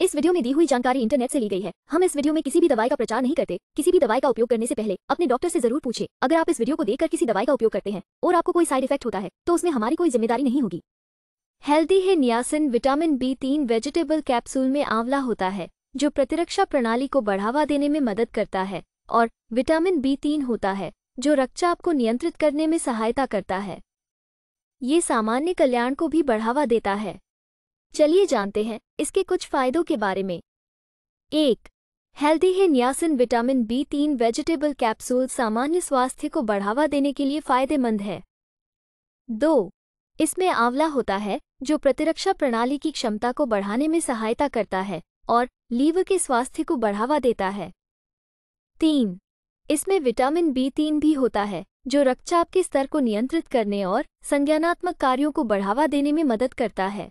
इस वीडियो में दी हुई जानकारी इंटरनेट से ली गई है हम इस वीडियो में किसी भी दवाई का प्रचार नहीं करते किसी भी दवाई का उपयोग करने से पहले अपने डॉक्टर से जरूर पूछे अगर आप इस वीडियो को देखकर किसी दवाई का उपयोग करते हैं और आपको कोई साइड इफेक्ट होता है तो उसमें हमारी कोई जिम्मेदारी नहीं होगी हेल्दी है नियासिन विटामिन बी तीन वेजिटेबल कैप्सूल में आंवला होता है जो प्रतिरक्षा प्रणाली को बढ़ावा देने में मदद करता है और विटामिन बी तीन होता है जो रक्षा को नियंत्रित करने में सहायता करता है ये सामान्य कल्याण को भी बढ़ावा देता है चलिए जानते हैं इसके कुछ फायदों के बारे में एक हेल्दी है न्यासिन विटामिन बी तीन वेजिटेबल कैप्सूल सामान्य स्वास्थ्य को बढ़ावा देने के लिए फायदेमंद है दो इसमें आंवला होता है जो प्रतिरक्षा प्रणाली की क्षमता को बढ़ाने में सहायता करता है और लीवर के स्वास्थ्य को बढ़ावा देता है तीन इसमें विटामिन बी तीन भी होता है जो रक्तचाप के स्तर को नियंत्रित करने और संज्ञानात्मक कार्यों को बढ़ावा देने में मदद करता है